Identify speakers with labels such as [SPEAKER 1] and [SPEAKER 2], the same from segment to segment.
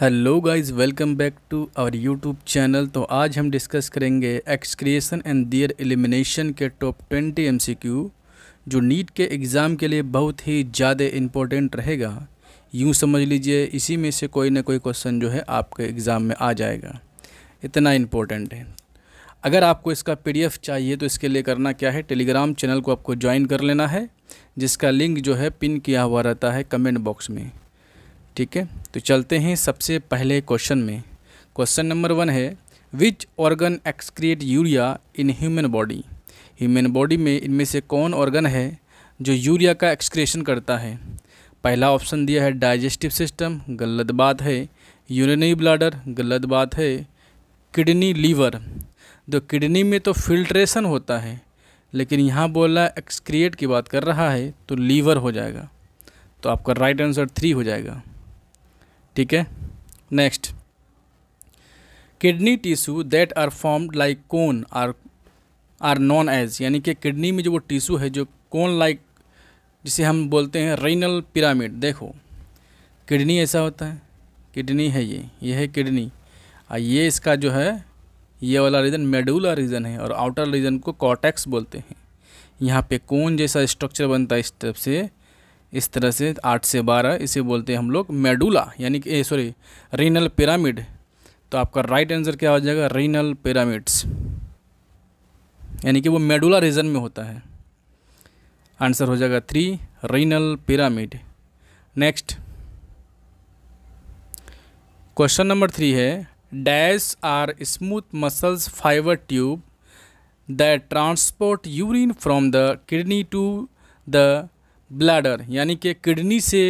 [SPEAKER 1] hello guys welcome back to our YouTube channel तो आज हम डिस्कस करेंगे एक्सक्रिएशन एंड दियर एलिमिनेशन के टॉप ट्वेंटी एमसीक्यू जो नीट के एग्ज़ाम के लिए बहुत ही ज़्यादा इम्पोर्टेंट रहेगा यूँ समझ लीजिए इसी में से कोई ना कोई क्वेश्चन जो है आपके एग्ज़ाम में आ जाएगा इतना इम्पोर्टेंट है अगर आपको इसका पी चाहिए तो इसके लिए करना क्या है टेलीग्राम चैनल को आपको ज्वाइन कर लेना है जिसका लिंक जो है पिन किया हुआ रहता है कमेंट बॉक्स में ठीक है तो चलते हैं सबसे पहले क्वेश्चन में क्वेश्चन नंबर वन है which organ excrete urea in human body human body में इनमें से कौन ऑर्गन है जो यूरिया का एक्सक्रेशन करता है पहला ऑप्शन दिया है डाइजेस्टिव सिस्टम गलत बात है यूरिनरी ब्लाडर गलत बात है किडनी लीवर जो किडनी में तो फिल्ट्रेशन होता है लेकिन यहाँ बोला एक्सक्रिएट की बात कर रहा है तो लीवर हो जाएगा तो आपका राइट आंसर थ्री हो जाएगा ठीक है next kidney tissue that are formed like cone are are known as यानी कि किडनी में जो वो टिश्यू है जो कोन लाइक जिसे हम बोलते हैं रेनल पिरामिड देखो किडनी ऐसा होता है किडनी है ये ये है किडनी और ये इसका जो है ये वाला रीजन मेडुला रीजन है और आउटर रीजन को कॉटेक्स बोलते हैं यहाँ पे कोन जैसा स्ट्रक्चर बनता है इस तरफ से इस तरह से आठ से बारह इसे बोलते हैं हम लोग मेडुला यानी कि सॉरी रीनल पिरामिड तो आपका राइट आंसर क्या हो जाएगा रीनल पिरामिड्स यानी कि वो मेडुला रीजन में होता है आंसर हो जाएगा three renal pyramid next question number three है dash are smooth muscles fibre tube the transport urine from the kidney to the bladder यानी कि किडनी से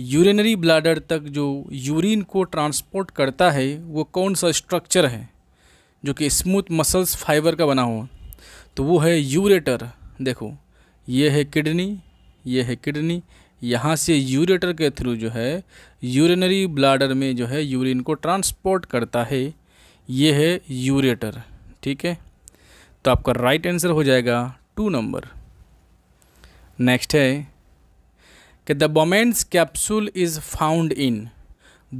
[SPEAKER 1] यूरिनरी ब्लैडर तक जो यूरिन को ट्रांसपोर्ट करता है वो कौन सा स्ट्रक्चर है जो कि स्मूथ मसल्स फाइबर का बना हुआ तो वो है यूरेटर देखो ये है किडनी ये है किडनी यहाँ से यूरेटर के थ्रू जो है यूरिनरी ब्लाडर में जो है यूरिन को ट्रांसपोर्ट करता है ये है यूरेटर ठीक है तो आपका राइट आंसर हो जाएगा टू नंबर नेक्स्ट है कि the Bowman's capsule is found in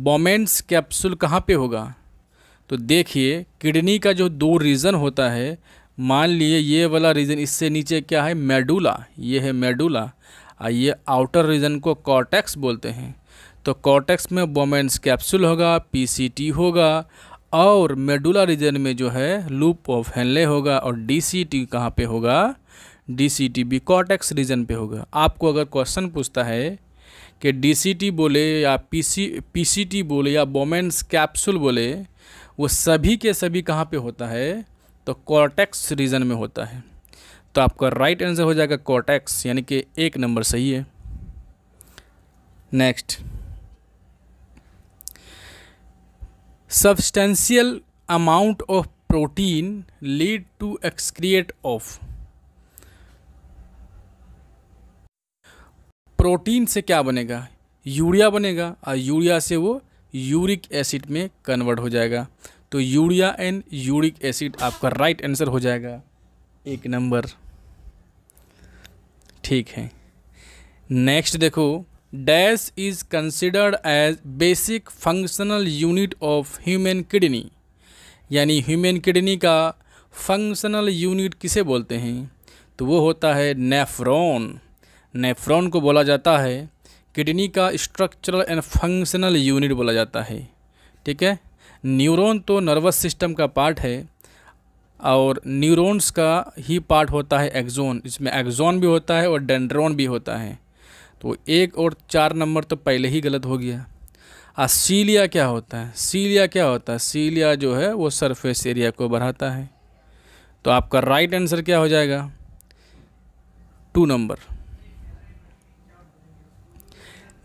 [SPEAKER 1] Bowman's capsule कहाँ पे होगा तो देखिए किडनी का जो दो रीज़न होता है मान लिए ये वाला रीज़न इससे नीचे क्या है मेडुला ये है मेडुला और ये आउटर रीज़न को कॉर्टेक्स बोलते हैं तो कॉर्टेक्स में बोमेंस कैप्सूल होगा पीसीटी होगा और मेडुला रीजन में जो है लूप ऑफ हेनले होगा और डीसीटी कहाँ पर होगा D C T B cortex region पे होगा आपको अगर क्वेश्चन पूछता है कि डी सी टी बोले या P C P C T बोले या बोमेंस कैप्सूल बोले वो सभी के सभी कहाँ पे होता है तो कॉटेक्स रीजन में होता है तो आपका राइट आंसर हो जाएगा कॉटेक्स यानी कि एक नंबर सही है next substantial amount of protein lead to excrete of protein से क्या बनेगा यूरिया बनेगा और यूरिया से वो यूरिक एसिड में कन्वर्ट हो जाएगा तो यूरिया एंड यूरिक एसिड आपका राइट आंसर हो जाएगा एक नंबर ठीक है नेक्स्ट देखो dash is considered as basic functional unit of human kidney यानी ह्यूमन किडनी का फंक्शनल यूनिट किसे बोलते हैं तो वो होता है नेफ्रॉन नेफ्रॉन को बोला जाता है किडनी का स्ट्रक्चरल एंड फंक्शनल यूनिट बोला जाता है ठीक है न्यूरॉन तो नर्वस सिस्टम का पार्ट है और न्यूरॉन्स का ही पार्ट होता है एक्जोन इसमें एक्जोन भी होता है और डेंड्रॉन भी होता है तो एक और चार नंबर तो पहले ही गलत हो गया और सीलिया क्या होता है सीलिया क्या होता है सीलिया जो है वो सरफेस एरिया को बढ़ाता है तो आपका राइट आंसर क्या हो जाएगा टू नंबर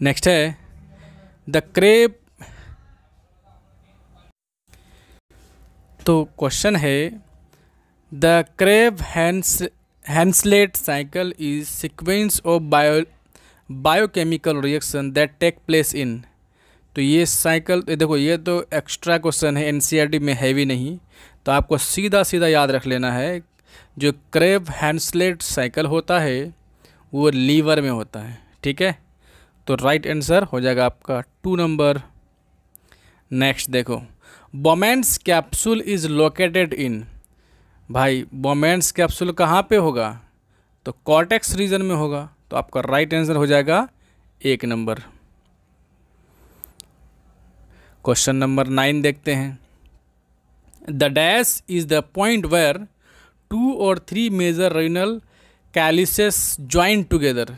[SPEAKER 1] नेक्स्ट है द क्रेप तो क्वेश्चन है the Krebs Hans Henseleit cycle is sequence of bio biochemical reaction that take place in तो ये साइकिल देखो ये तो एक्स्ट्रा क्वेश्चन है एनसीईआरटी e में है भी नहीं तो आपको सीधा सीधा याद रख लेना है जो क्रेब हैंसलेट साइकिल होता है वो लीवर में होता है ठीक है तो राइट आंसर हो जाएगा आपका टू नंबर नेक्स्ट देखो Bowman's capsule is located in भाई बोमेंस कैप्सूल कहाँ पे होगा तो कॉटेक्स रीजन में होगा तो आपका राइट आंसर हो जाएगा एक नंबर क्वेश्चन नंबर नाइन देखते हैं the dash is the point where two और three major renal calyces join together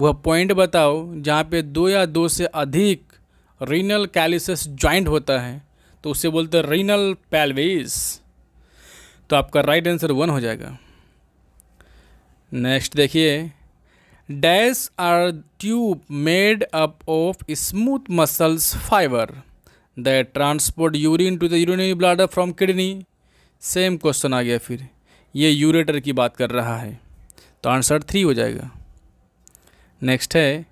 [SPEAKER 1] वह पॉइंट बताओ जहाँ पे दो या दो से अधिक रीनल कैलिसस ज्वाइंट होता है तो उसे बोलते हैं रीनल पैलवेस तो आपका राइट आंसर वन हो जाएगा नेक्स्ट देखिए dash are tube made up of smooth muscles fibre the transport urine to the urinary bladder from kidney same question आ गया फिर ये यूरेटर की बात कर रहा है तो आंसर थ्री हो जाएगा नेक्स्ट है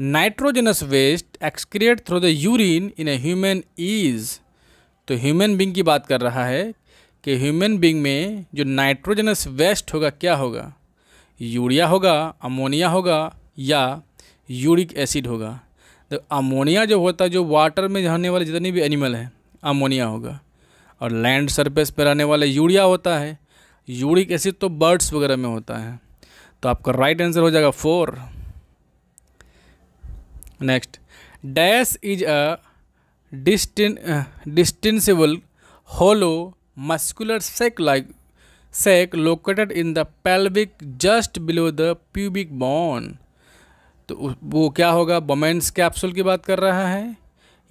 [SPEAKER 1] nitrogenous waste excrete through the urine in a human is तो ह्यूमन बींग की बात कर रहा है कि ह्यूमन बींग में जो नाइट्रोजनस वेस्ट होगा क्या होगा यूरिया होगा अमोनिया होगा या यूरिक एसिड होगा तो अमोनिया जो होता है जो वाटर में रहने वाले जितने भी एनिमल हैं अमोनिया होगा और लैंड सरफेस पर रहने वाला यूरिया होता है यूरिक एसिड तो बर्ड्स वगैरह में होता है तो आपका राइट आंसर हो जाएगा four next dash is a distinct hollow muscular sac like sac located in the pelvic just below the pubic bone तो वो क्या होगा बोमेंस कैप्सूल की बात कर रहा है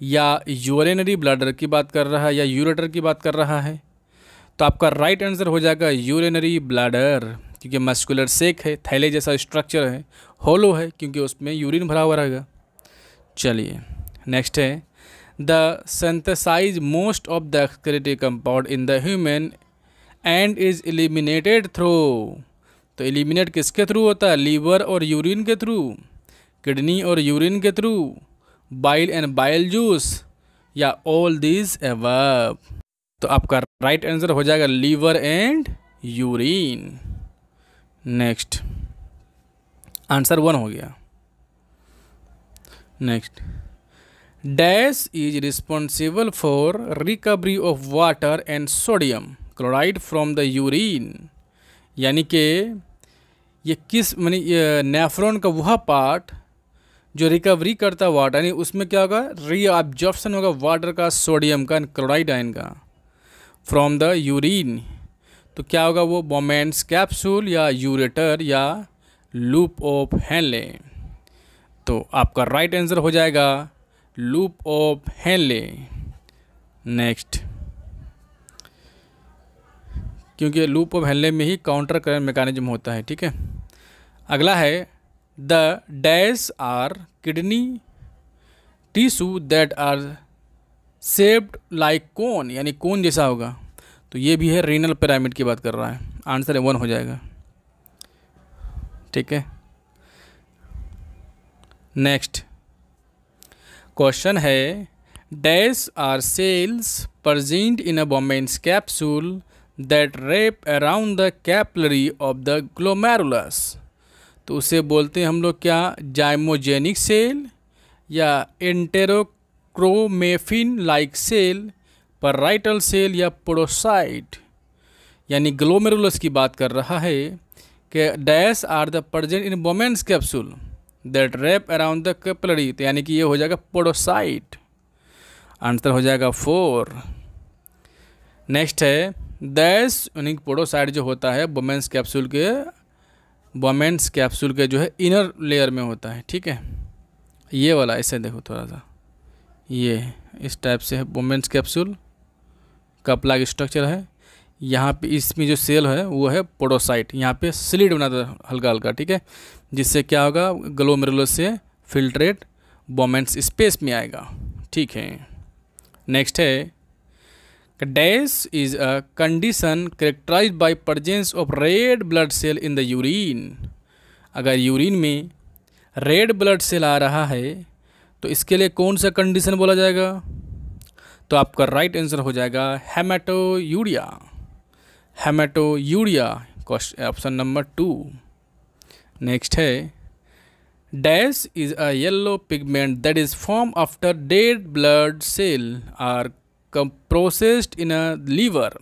[SPEAKER 1] या यूरिनरी ब्लडर की बात कर रहा है या यूरेटर की बात कर रहा है तो आपका राइट आंसर हो जाएगा यूरिनरी ब्लडर क्योंकि मस्कुलर सेक है थैले जैसा स्ट्रक्चर है होलो है क्योंकि उसमें यूरिन भरा हुआ रहेगा चलिए नेक्स्ट है the synthesize most of the excretive compound in the human and is eliminated through तो एलिमिनेट किसके थ्रू होता है लीवर और यूरिन के थ्रू किडनी और यूरिन के through bile and bile juice या ऑल दिस एवब तो आपका राइट right आंसर हो जाएगा liver and urine next answer one हो गया next dash is responsible for recovery of water and sodium chloride from the urine यानी कि ये किस मानी नेफ्रॉन का वह पार्ट जो रिकवरी करता है वाटर यानी उसमें क्या होगा रीऑब्जॉर्प्शन होगा वाटर का सोडियम का क्लोराइड आयन का फ्रॉम द यूरिन तो क्या होगा वो बोमेंस कैप्सूल या यूरेटर या लूप ऑफ हैंडलें तो आपका राइट आंसर हो जाएगा लूप ऑफ हेनले नेक्स्ट क्योंकि लूप ऑफ हेनले में ही काउंटर करंट मैकेनिज्म होता है ठीक है अगला है the dash are kidney tissue that are shaped like कौन यानी कौन जैसा होगा तो ये भी है रीनल पिरामिड की बात कर रहा है आंसर वन हो जाएगा ठीक है नेक्स्ट क्वेश्चन है dash are cells present in a Bowman's capsule that wrap around the capillary of the glomerulus तो उसे बोलते हैं हम लोग क्या जाइमोजेनिक सेल या enterochromaffin like cell parietal cell या प्रोसाइट यानी ग्लोमेरुलस की बात कर रहा है कि dash are the present in Bowman's capsule that wrap around the capillary तो यानी कि ये हो जाएगा पोडोसाइट आंसर हो जाएगा फोर नेक्स्ट है दैस यानी कि पोडोसाइट जो होता है वोमेंस कैप्सूल के वोमेंस कैप्सूल के जो है इनर लेयर में होता है ठीक है ये वाला ऐसे देखो थोड़ा सा ये इस टाइप से है वोमेंस कैप्सूल का स्ट्रक्चर है यहाँ पे इसमें जो सेल है वो है पोडोसाइट यहाँ पे स्लिड बनाता है हल्का हल्का ठीक है जिससे क्या होगा ग्लोमेरुलस से फिल्ट्रेट बोमेंट्स स्पेस में आएगा ठीक है नेक्स्ट है dash is a condition characterize by presence of red blood cell in the urine अगर यूरिन में रेड ब्लड सेल आ रहा है तो इसके लिए कौन सा कंडीशन बोला जाएगा तो आपका राइट आंसर हो जाएगा haematuria haematuria option number two next है dash is a yellow pigment that is form after dead blood cell are processed in a liver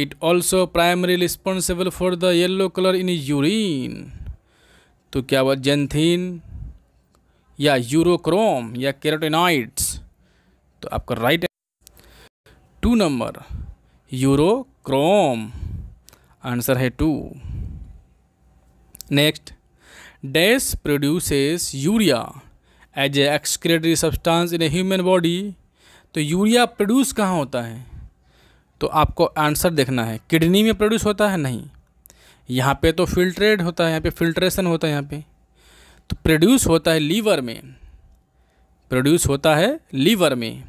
[SPEAKER 1] it also primary responsible for the yellow colour in urine तो क्या हुआ xanthine या urochrome या carotenoids तो आपका right two number urochrome answer है two next dash produces urea as a excretory substance in a human body तो urea produce कहाँ होता है तो आपको आंसर देखना है किडनी में प्रोड्यूस होता है नहीं यहाँ पे तो फिल्ट्रेट होता है यहाँ पे फिल्ट्रेशन होता है यहाँ पे तो प्रोड्यूस होता है लीवर में प्रोड्यूस होता है लीवर में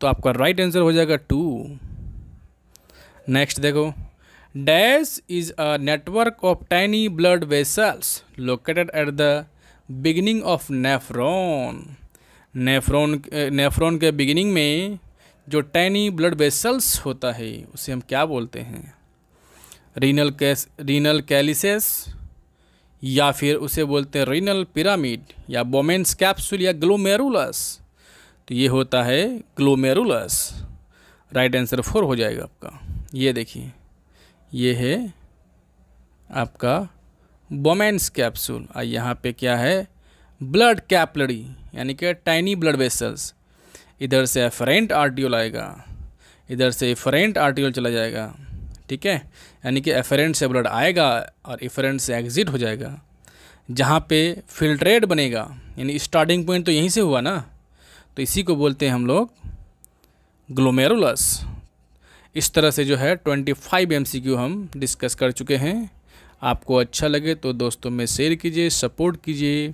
[SPEAKER 1] तो आपका राइट आंसर हो जाएगा टू नेक्स्ट देखो dash is a network of tiny blood vessels located at the beginning of nephron nephron nephron के बिगिनिंग में जो टैनी ब्लड वेसल्स होता है उसे हम क्या बोलते हैं रीनल कैस रीनल कैलिसेस या फिर उसे बोलते हैं रीनल पिरामिड या बोमेंस कैप्सूल या ग्लोमेरुलस तो ये होता है ग्लोमेरुलस राइट आंसर फोर हो जाएगा आपका ये देखिए ये है आपका बोमेंस कैप्सूल और यहाँ पे क्या है ब्लड कैपलरी यानी कि टाइनी ब्लड वेसल्स इधर से एफरेंट आर्टियोल आएगा इधर से इफरेंट आर्टियोल चला जाएगा ठीक है यानी कि एफरेंट से ब्लड आएगा और इफरेंट से एग्ज़िट हो जाएगा जहाँ पे फिल्ट्रेट बनेगा यानी स्टार्टिंग पॉइंट तो यहीं से हुआ ना तो इसी को बोलते हैं हम लोग ग्लोमेरुलस इस तरह से जो है 25 फाइव हम डिस्कस कर चुके हैं आपको अच्छा लगे तो दोस्तों में शेयर कीजिए सपोर्ट कीजिए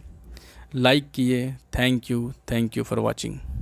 [SPEAKER 1] लाइक कीजिए thank you thank you for watching